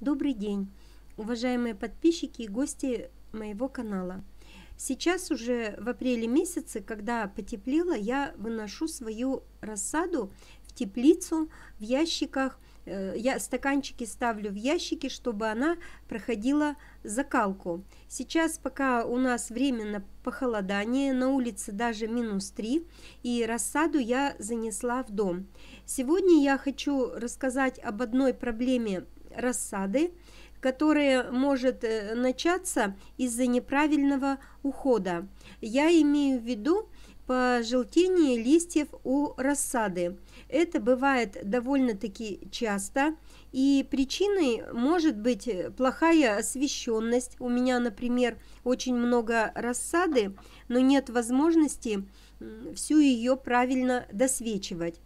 Добрый день, уважаемые подписчики и гости моего канала. Сейчас уже в апреле месяце, когда потеплело, я выношу свою рассаду в теплицу, в ящиках. Э, я стаканчики ставлю в ящики, чтобы она проходила закалку. Сейчас пока у нас временно похолодание, на улице даже минус 3, и рассаду я занесла в дом. Сегодня я хочу рассказать об одной проблеме рассады, которое может э, начаться из-за неправильного ухода. Я имею в виду пожелтение листьев у рассады. Это бывает довольно-таки часто, и причиной может быть плохая освещенность. У меня, например, очень много рассады, но нет возможности всю ее правильно досвечивать.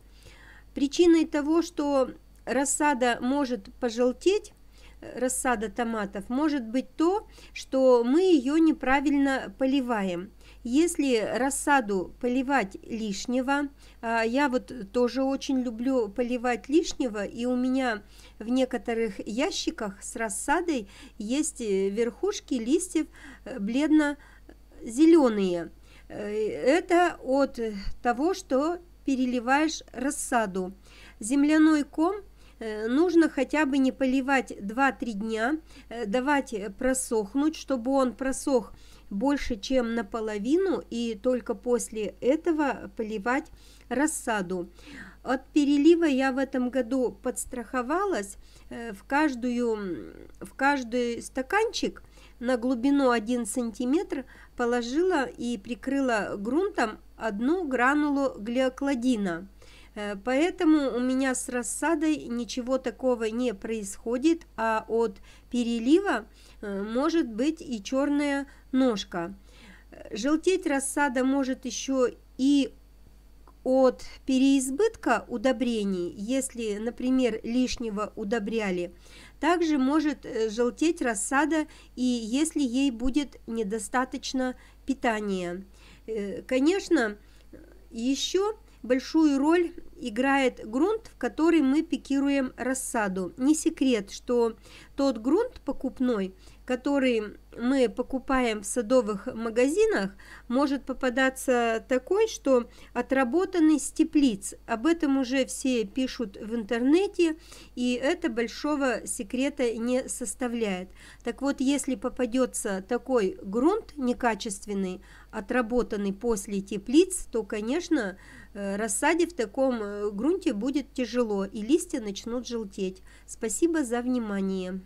Причиной того, что рассада может пожелтеть, э, рассада томатов, может быть то, что мы ее неправильно поливаем. Если рассаду поливать лишнего, а, я вот тоже очень люблю поливать лишнего, и у меня в некоторых ящиках с рассадой есть э, верхушки листьев э, бледно-зеленые. Это от того, что переливаешь рассаду. Земляной ком – Э, нужно хотя бы не поливать 2-3 дня, э, давать просохнуть, чтобы он просох больше, чем наполовину, и только после этого поливать рассаду. От перелива я в этом году подстраховалась. Э, в, каждую, в каждый стаканчик на глубину 1 сантиметр положила и прикрыла грунтом одну гранулу глиокладина. Э, поэтому у меня с рассадой ничего такого не происходит, а от перелива э, может быть и черная ножка. Э, желтеть рассада может еще и от переизбытка удобрений, если, например, лишнего удобряли. Также может желтеть рассада и если ей будет недостаточно питания. Конечно, еще большую роль играет грунт, в который мы пикируем рассаду. Не секрет, что тот грунт покупной, который мы покупаем в садовых магазинах, может попадаться такой, что отработанный с теплиц. Об этом уже все пишут в интернете, и это большого секрета не составляет. Так вот, если попадется такой грунт некачественный, отработанный после теплиц, то, конечно, э, рассаде в таком э, грунте будет тяжело, и листья начнут желтеть. Спасибо за внимание.